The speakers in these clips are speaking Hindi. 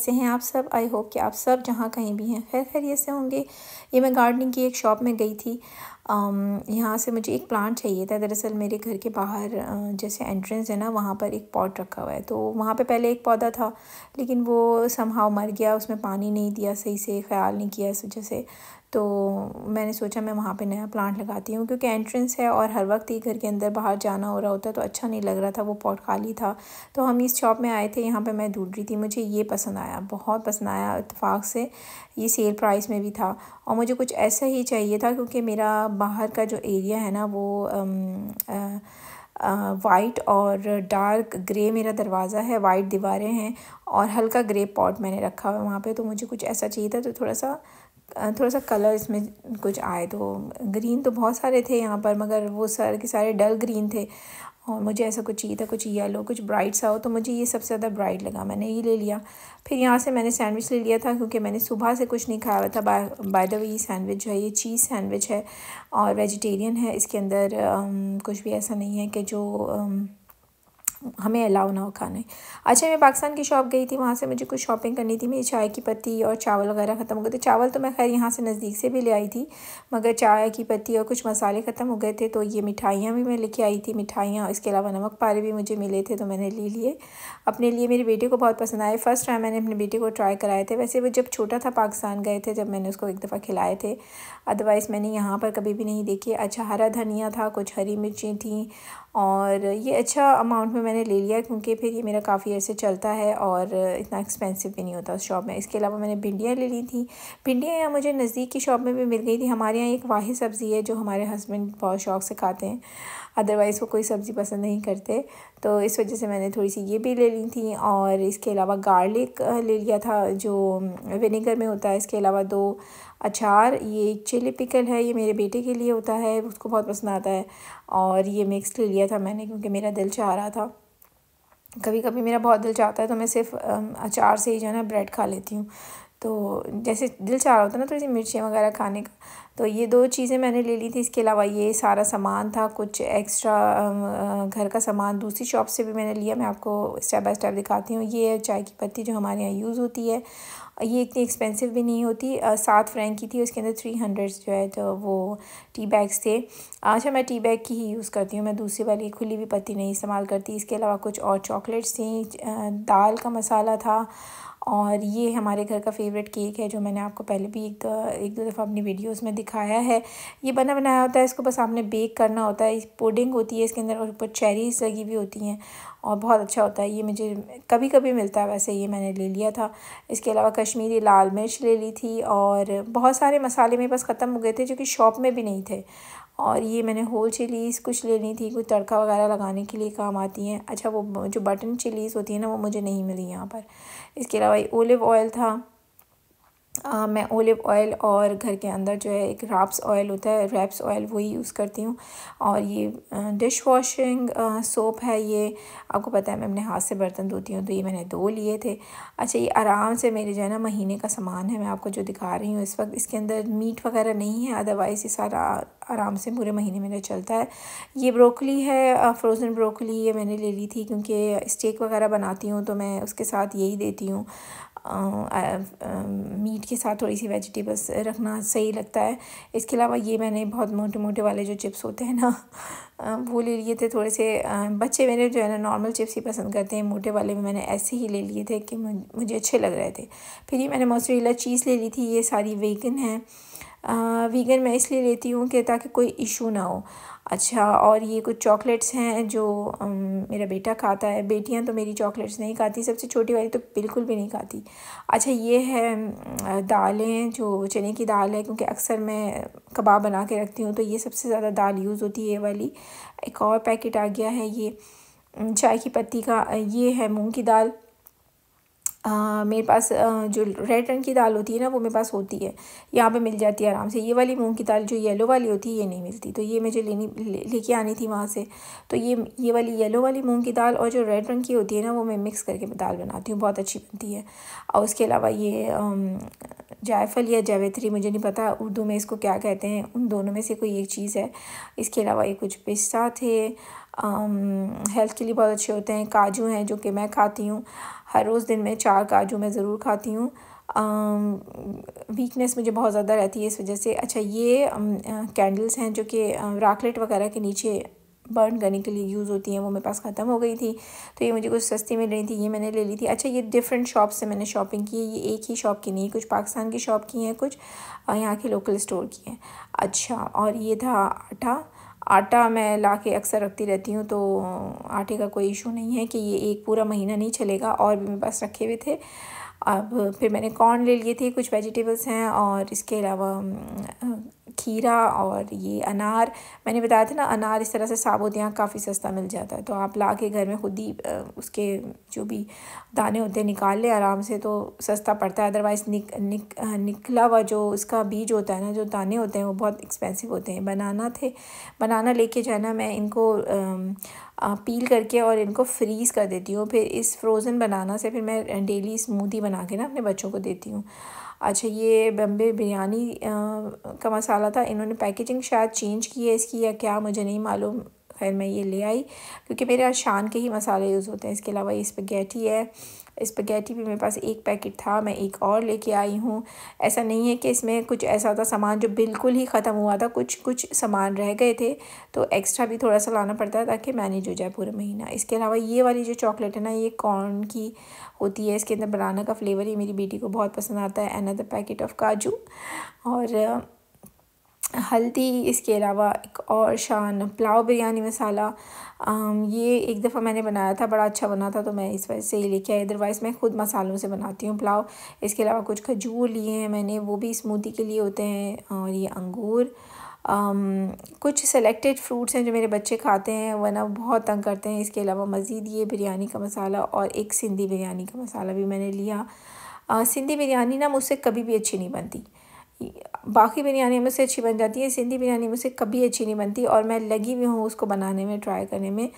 कैसे हैं आप सब आई होप कि आप सब जहाँ कहीं भी हैं खैर खैरियत से होंगे ये मैं गार्डनिंग की एक शॉप में गई थी यहाँ से मुझे एक प्लांट चाहिए था दरअसल मेरे घर के बाहर जैसे एंट्रेंस है ना वहाँ पर एक पॉट रखा हुआ है तो वहाँ पे पहले एक पौधा था लेकिन वो संभाव मर गया उसमें पानी नहीं दिया सही से ख्याल नहीं किया इस वजह से तो मैंने सोचा मैं वहाँ पे नया प्लांट लगाती हूँ क्योंकि एंट्रेंस है और हर वक्त ही घर के अंदर बाहर जाना हो रहा होता तो अच्छा नहीं लग रहा था वो पॉट खाली था तो हम इस शॉप में आए थे यहाँ पे मैं ढूंढ रही थी मुझे ये पसंद आया बहुत पसंद आया इतफाक़ से ये सेल प्राइस में भी था और मुझे कुछ ऐसा ही चाहिए था क्योंकि मेरा बाहर का जो एरिया है ना वो अम, आ, वाइट और डार्क ग्रे मेरा दरवाज़ा है वाइट दीवारें हैं और हल्का ग्रे पॉट मैंने रखा हुआ है वहाँ पे तो मुझे कुछ ऐसा चाहिए था तो थोड़ा सा थोड़ा सा कलर इसमें कुछ आए तो ग्रीन तो बहुत सारे थे यहाँ पर मगर वो सारे के सारे डल ग्रीन थे और मुझे ऐसा कुछ चाहिए था कुछ येलो कुछ ब्राइट सा हो तो मुझे ये सबसे ज़्यादा ब्राइट लगा मैंने ये ले लिया फिर यहाँ से मैंने सैंडविच ले लिया था क्योंकि मैंने सुबह से कुछ नहीं खाया हुआ था बाय द वे ये सैंडविच है ये चीज़ सैंडविच है और वेजिटेरियन है इसके अंदर कुछ भी ऐसा नहीं है कि जो हमें अलाउ ना हो खाने अच्छा मैं पाकिस्तान की शॉप गई थी वहाँ से मुझे कुछ शॉपिंग करनी थी मेरी चाय की पत्ती और चावल वगैरह ख़त्म हो गए थे चावल तो मैं खैर यहाँ से नज़दीक से भी ले आई थी मगर चाय की पत्ती और कुछ मसाले ख़त्म हो गए थे तो ये मिठाइयाँ भी मैं लेके आई थी मिठाइयाँ इसके अलावा नमक पारे भी मुझे मिले थे तो मैंने ले लिए अपने लिए मेरे बेटे को बहुत पसंद आए फ़र्स्ट टाइम मैंने अपने बेटे को ट्राई कराए थे वैसे वो जब छोटा था पाकिस्तान गए थे जब मैंने उसको एक दफ़ा खिलाए थे अदरवाइज़ मैंने यहाँ पर कभी भी नहीं देखे अच्छा हरा धनिया था कुछ हरी मिर्ची थी और ये अच्छा अमाउंट में मैंने ले लिया क्योंकि फिर ये मेरा काफ़ी अर्से चलता है और इतना एक्सपेंसिव भी नहीं होता उस शॉप में इसके अलावा मैंने भिंडियाँ ले ली थी भिंडियाँ यहाँ मुझे नज़दीक की शॉप में भी मिल गई थी हमारे यहाँ एक वाहि सब्ज़ी है जो हमारे हस्बैंड बहुत शौक से खाते हैं अदरवाइज़ वो कोई सब्ज़ी पसंद नहीं करते तो इस वजह से मैंने थोड़ी सी ये भी ले ली थी और इसके अलावा गार्लिक ले लिया था जो विनेगर में होता है इसके अलावा दो अचार ये चिली पिकल है ये मेरे बेटे के लिए होता है उसको बहुत पसंद आता है और ये मिक्स ले लिया था मैंने क्योंकि मेरा दिल चाह रहा था कभी कभी मेरा बहुत दिल चाहता है तो मैं सिर्फ अचार से ही जो है ना ब्रेड खा लेती हूँ तो जैसे दिल चाह रहा होता ना थोड़ी सी मिर्चें वगैरह खाने का तो ये दो चीज़ें मैंने ले ली थी इसके अलावा ये सारा सामान था कुछ एक्स्ट्रा घर का सामान दूसरी शॉप से भी मैंने लिया मैं आपको स्टेप बाय स्टेप दिखाती हूँ ये चाय की पत्ती जो हमारे यहाँ यूज़ होती है ये इतनी एक्सपेंसिव भी नहीं होती सात फ्रैंक की थी उसके अंदर थ्री हंड्रेड जो है तो वो टी बैग्स थे अच्छा मैं टी बैग की ही यूज़ करती हूँ मैं दूसरी वाली खुली हुई पत्ती नहीं इस्तेमाल करती इसके अलावा कुछ और चॉकलेट्स थी दाल का मसाला था और ये हमारे घर का फेवरेट केक है जो मैंने आपको पहले भी एक एक दो दफ़ा अपनी वीडियोस में दिखाया है ये बना बनाया होता है इसको बस आपने बेक करना होता है पुडिंग होती है इसके अंदर और ऊपर चेरीज़ लगी हुई होती हैं और बहुत अच्छा होता है ये मुझे कभी कभी मिलता है वैसे ये मैंने ले लिया था इसके अलावा कश्मीरी लाल मिर्च ले ली थी और बहुत सारे मसाले मेरे पास ख़त्म हो गए थे जो कि शॉप में भी नहीं थे और ये मैंने होल चिलीज़ कुछ लेनी थी कुछ तड़का वगैरह लगाने के लिए काम आती हैं अच्छा वो जो बटन चिलीज़ होती है ना वो मुझे नहीं मिली यहाँ पर इसके अलावा ओलिव ऑयल था आ, मैं ओलिव ऑयल और घर के अंदर जो है एक रैप्स ऑयल होता है रैप्स ऑयल वही यूज़ करती हूँ और ये डिश वॉशिंग सोप है ये आपको पता है मैं अपने हाथ से बर्तन धोती हूँ तो ये मैंने दो लिए थे अच्छा ये आराम से मेरे जो है ना महीने का सामान है मैं आपको जो दिखा रही हूँ इस वक्त इसके अंदर मीट वगैरह नहीं है अदरवाइज़ ये सारा आराम से पूरे महीने मेरा चलता है ये ब्रोकली है फ्रोज़न ब्रोकली ये मैंने ले ली थी क्योंकि स्टेक वगैरह बनाती हूँ तो मैं उसके साथ यही देती हूँ मीट के साथ थोड़ी सी वेजिटेबल्स रखना सही लगता है इसके अलावा ये मैंने बहुत मोटे मोटे वाले जो चिप्स होते हैं ना वो ले लिए थे थोड़े से बच्चे मेरे जो है ना नॉर्मल चिप्स ही पसंद करते हैं मोटे वाले भी मैंने ऐसे ही ले लिए थे कि मुझे अच्छे लग रहे थे फिर ये मैंने मोसरीला चीज़ ले ली थी ये सारी वेगन है वीगन मैं इसलिए लेती हूँ कि ताकि कोई इशू ना हो अच्छा और ये कुछ चॉकलेट्स हैं जो मेरा बेटा खाता है बेटियां तो मेरी चॉकलेट्स नहीं खाती सबसे छोटी वाली तो बिल्कुल भी नहीं खाती अच्छा ये है दालें जो चने की दाल है क्योंकि अक्सर मैं कबाब बना के रखती हूँ तो ये सबसे ज़्यादा दाल यूज़ होती है ये वाली एक और पैकेट आ गया है ये चाय की पत्ती का ये है मूँग की दाल आ, हाँ, मेरे पास आ, जो रेड रंग की दाल होती है ना वो मेरे पास होती है यहाँ पे मिल जाती है आराम से ये वाली मूंग की दाल जो येलो वाली होती है ये नहीं मिलती तो ये मुझे लेनी लेके ले आनी थी वहाँ से तो ये ये वाली येलो वाली मूंग की दाल और जो रेड रंग की होती है ना वो मैं मिक्स करके दाल बनाती हूँ बहुत अच्छी बनती है और उसके अलावा ये जायफल या जावेत्री मुझे नहीं पता उर्दू में इसको क्या कहते हैं उन दोनों में से कोई एक चीज़ है इसके अलावा ये कुछ पिस्ता थे हेल्थ के लिए बहुत अच्छे होते हैं काजू हैं जो कि मैं खाती हूँ हर रोज़ दिन में चार काजू मैं ज़रूर खाती हूँ वीकनेस मुझे बहुत ज़्यादा रहती है इस वजह से अच्छा ये कैंडल्स हैं जो कि राकलेट वगैरह के नीचे बर्न करने के लिए यूज़ होती हैं वो मेरे पास ख़त्म हो गई थी तो ये मुझे कुछ सस्ती मिल रही थी ये मैंने ले ली थी अच्छा ये डिफरेंट शॉप से मैंने शॉपिंग की है ये एक ही शॉप की नहीं कुछ पाकिस्तान की शॉप की हैं कुछ यहाँ के लोकल स्टोर की हैं अच्छा और ये था आटा आटा मैं ला के अक्सर रखती रहती हूँ तो आटे का कोई इशू नहीं है कि ये एक पूरा महीना नहीं चलेगा और भी मेरे पास रखे हुए थे अब फिर मैंने कॉर्न ले लिए थे कुछ वेजिटेबल्स हैं और इसके अलावा खीरा और ये अनार मैंने बताया था ना अनार इस तरह से साबुत यहाँ काफ़ी सस्ता मिल जाता है तो आप ला के घर में खुद ही उसके जो भी दाने होते हैं निकाल लें आराम से तो सस्ता पड़ता है अदरवाइज़ निक, निक निकला हुआ जो उसका बीज होता है ना जो दाने होते हैं वो बहुत एक्सपेंसिव होते हैं बनाना थे बनाना लेके ना मैं इनको आ, पील करके और इनको फ्रीज़ कर देती हूँ फिर इस फ्रोज़न बनाना से फिर मैं डेली स्मूदी बना के ना अपने बच्चों को देती हूँ अच्छा ये बम्बे बिरयानी का मसाला था इन्होंने पैकेजिंग शायद चेंज की है इसकी या क्या मुझे नहीं मालूम खैर मैं ये ले आई क्योंकि मेरे यहाँ शान के ही मसाले यूज़ होते हैं इसके अलावा ये स्पगेटी है स्पगेटी भी मेरे पास एक पैकेट था मैं एक और लेके आई हूँ ऐसा नहीं है कि इसमें कुछ ऐसा था सामान जो बिल्कुल ही ख़त्म हुआ था कुछ कुछ सामान रह गए थे तो एक्स्ट्रा भी थोड़ा सा लाना पड़ता है ताकि मैनेज हो जाए पूरा महीना इसके अलावा ये वाली जो चॉकलेट है ना ये कॉर्न की होती है इसके अंदर बनाना का फ्लेवर ही मेरी बेटी को बहुत पसंद आता है अनदर पैकेट ऑफ काजू और हल्दी इसके अलावा एक और शान पुलाव बिरयानी मसाला आम, ये एक दफ़ा मैंने बनाया था बड़ा अच्छा बना था तो मैं इस वजह से ही लेके आई अदरवाइज़ मैं ख़ुद मसालों से बनाती हूँ पुलाव इसके अलावा कुछ खजूर लिए हैं मैंने वो भी स्मूदी के लिए होते हैं और ये अंगूर आम, कुछ सेलेक्टेड फ्रूट्स हैं जो मेरे बच्चे खाते हैं वरना बहुत तंग करते हैं इसके अलावा मज़ीद ये बिरयानी का मसाला और एक सिंधी बिरयानी का मसाला भी मैंने लिया आ, सिंधी बिरयानी ना मुझसे कभी भी अच्छी नहीं बनती बाकी बिरयानी मुझसे अच्छी बन जाती है सिंधी बिरयानी मुझसे कभी अच्छी नहीं बनती और मैं लगी हुई हूँ उसको बनाने में ट्राई करने में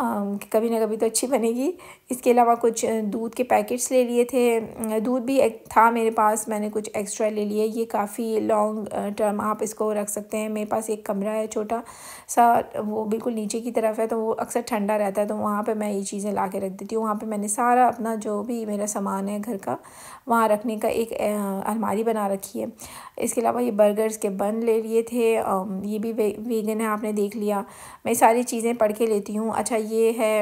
कभी ना कभी तो अच्छी बनेगी इसके अलावा कुछ दूध के पैकेट्स ले लिए थे दूध भी एक था मेरे पास मैंने कुछ एक्स्ट्रा ले लिए ये काफ़ी लॉन्ग टर्म आप इसको रख सकते हैं मेरे पास एक कमरा है छोटा सा वो बिल्कुल नीचे की तरफ है तो वो अक्सर ठंडा रहता है तो वहाँ पर मैं ये चीज़ें ला के रख देती हूँ वहाँ पर मैंने सारा अपना जो भी मेरा सामान है घर का वहाँ रखने का एक अलमारी बना रखी है इसके अलावा ये बर्गर्स के बन ले लिए थे ये भी वे, वेगन है आपने देख लिया मैं सारी चीज़ें पढ़ के लेती हूँ अच्छा ये है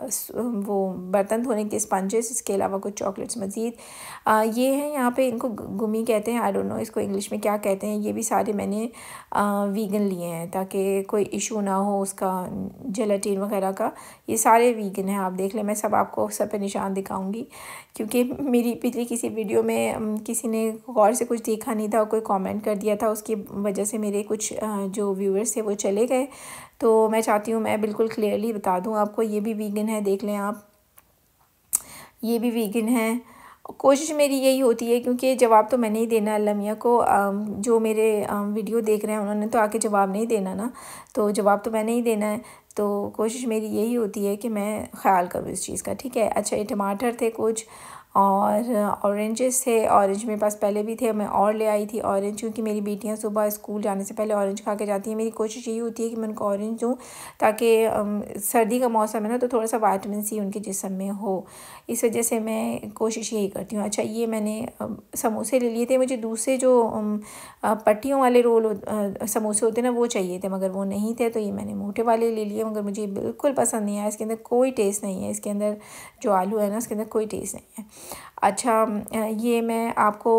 वो बर्तन धोने के स्पंजेस इसके अलावा कुछ चॉकलेट्स मज़ीद ये हैं यहाँ पे इनको गुमी कहते हैं आई डोंट नो इसको इंग्लिश में क्या कहते हैं ये भी सारे मैंने आ, वीगन लिए हैं ताकि कोई इशू ना हो उसका जेलाटीन वगैरह का ये सारे वीगन हैं आप देख लें मैं सब आपको सब पे निशान दिखाऊंगी क्योंकि मेरी पिछली किसी वीडियो में किसी ने गौर से कुछ देखा नहीं था कोई कॉमेंट कर दिया था उसकी वजह से मेरे कुछ जो व्यूअर्स थे वो चले गए तो मैं चाहती हूँ मैं बिल्कुल क्लियरली बता दूँ आपको ये भी वीगन वीगन है देख लें आप ये भी वीगन है कोशिश मेरी यही होती है क्योंकि जवाब तो मैंने ही देना है लमिया को जो मेरे वीडियो देख रहे हैं उन्होंने तो आके जवाब नहीं देना ना तो जवाब तो मैंने ही देना है तो कोशिश मेरी यही होती है कि मैं ख्याल करूँ इस चीज़ का ठीक है अच्छा ये टमाटर थे कुछ और ऑरेंजेस थे ऑरेंज मेरे पास पहले भी थे मैं और ले आई थी ऑरेंज क्योंकि मेरी बेटियां सुबह स्कूल जाने से पहले ऑरेंज खा के जाती हैं मेरी कोशिश यही होती है कि मैं उनको ऑरेंज दूँ ताकि सर्दी का मौसम है ना तो थोड़ा सा वाइटमिन सी उनके जिसम में हो इस वजह से मैं कोशिश यही करती हूँ अच्छा ये मैंने समोसे ले लिए थे मुझे दूसरे जो पट्टियों वाले रोल समोसे होते ना वो चाहिए थे मगर वो नहीं थे तो ये मैंने मोटे वाले ले लिए मगर मुझे बिल्कुल पसंद नहीं आया इसके अंदर कोई टेस्ट नहीं है इसके अंदर जो आलू है ना उसके अंदर कोई टेस्ट नहीं है अच्छा ये मैं आपको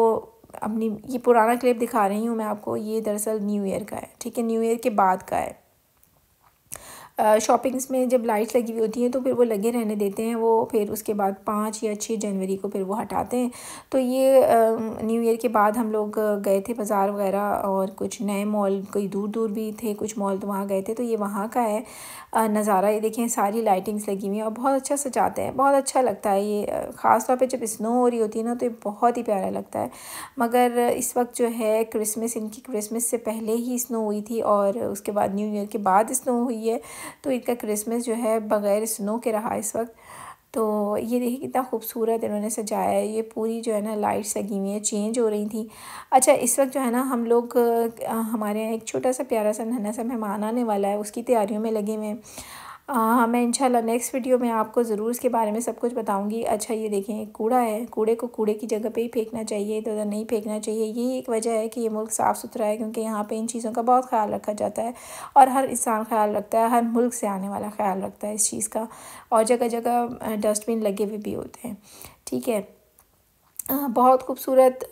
अपनी ये पुराना क्लिप दिखा रही हूँ मैं आपको ये दरअसल न्यू ईयर का है ठीक है न्यू ईयर के बाद का है शॉपिंग्स में जब लाइट्स लगी हुई होती हैं तो फिर वो लगे रहने देते हैं वो फिर उसके बाद पाँच या छः जनवरी को फिर वो हटाते हैं तो ये न्यू ईयर के बाद हम लोग गए थे बाज़ार वगैरह और कुछ नए मॉल कोई दूर दूर भी थे कुछ मॉल तो वहाँ गए थे तो ये वहाँ का है नज़ारा ये देखें सारी लाइटिंग्स लगी हुई हैं और बहुत अच्छा सजाते हैं बहुत अच्छा लगता है ये ख़ास तौर जब स्नो हो रही होती है ना तो ये बहुत ही प्यारा लगता है मगर इस वक्त जो है क्रिसमस इनकी क्रिसमस से पहले ही स्नो हुई थी और उसके बाद न्यू ईयर के बाद स्नो हुई है तो इनका क्रिसमस जो है बग़ैर स्नो के रहा इस वक्त तो ये देखिए कितना खूबसूरत इन्होंने सजाया है ये पूरी जो है ना लाइट्स लगी हुई हैं चेंज हो रही थी अच्छा इस वक्त जो है ना हम लोग हमारे यहाँ एक छोटा सा प्यारा सा नन्हा सा मेहमान आने वाला है उसकी तैयारियों में लगे हुए हैं हाँ मैं इंशाल्लाह नेक्स्ट वीडियो में आपको ज़रूर इसके बारे में सब कुछ बताऊंगी अच्छा ये देखें कूड़ा है कूड़े को कूड़े की जगह पे ही फेंकना चाहिए इधर उधर नहीं फेंकना चाहिए ये एक वजह है कि ये मुल्क साफ़ सुथरा है क्योंकि यहाँ पे इन चीज़ों का बहुत ख्याल रखा जाता है और हर इंसान ख्याल रखता है हर मुल्क से आने वाला ख्याल रखता है इस चीज़ का और जगह जगह डस्टबिन लगे हुए भी होते हैं ठीक है बहुत खूबसूरत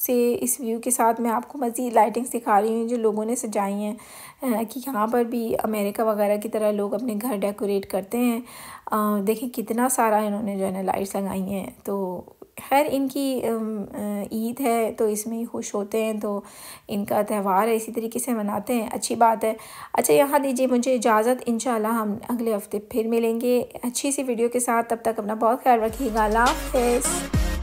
से इस व्यू के साथ मैं आपको मज़ीद लाइटिंग्स दिखा रही हूँ जो लोगों ने सजाई हैं कि यहाँ पर भी अमेरिका वगैरह की तरह लोग अपने घर डेकोरेट करते हैं देखिए कितना सारा इन्होंने जो है ना लाइट्स लगाई हैं तो खैर इनकी ईद है तो इसमें खुश होते हैं तो इनका त्यौहार है इसी तरीके से मनाते हैं अच्छी बात है अच्छा यहाँ दीजिए मुझे इजाज़त इन हम अगले हफ़्ते फिर मिलेंगे अच्छी सी वीडियो के साथ तब तक अपना बहुत ख्याल रखिएगा अल्लाह हाफ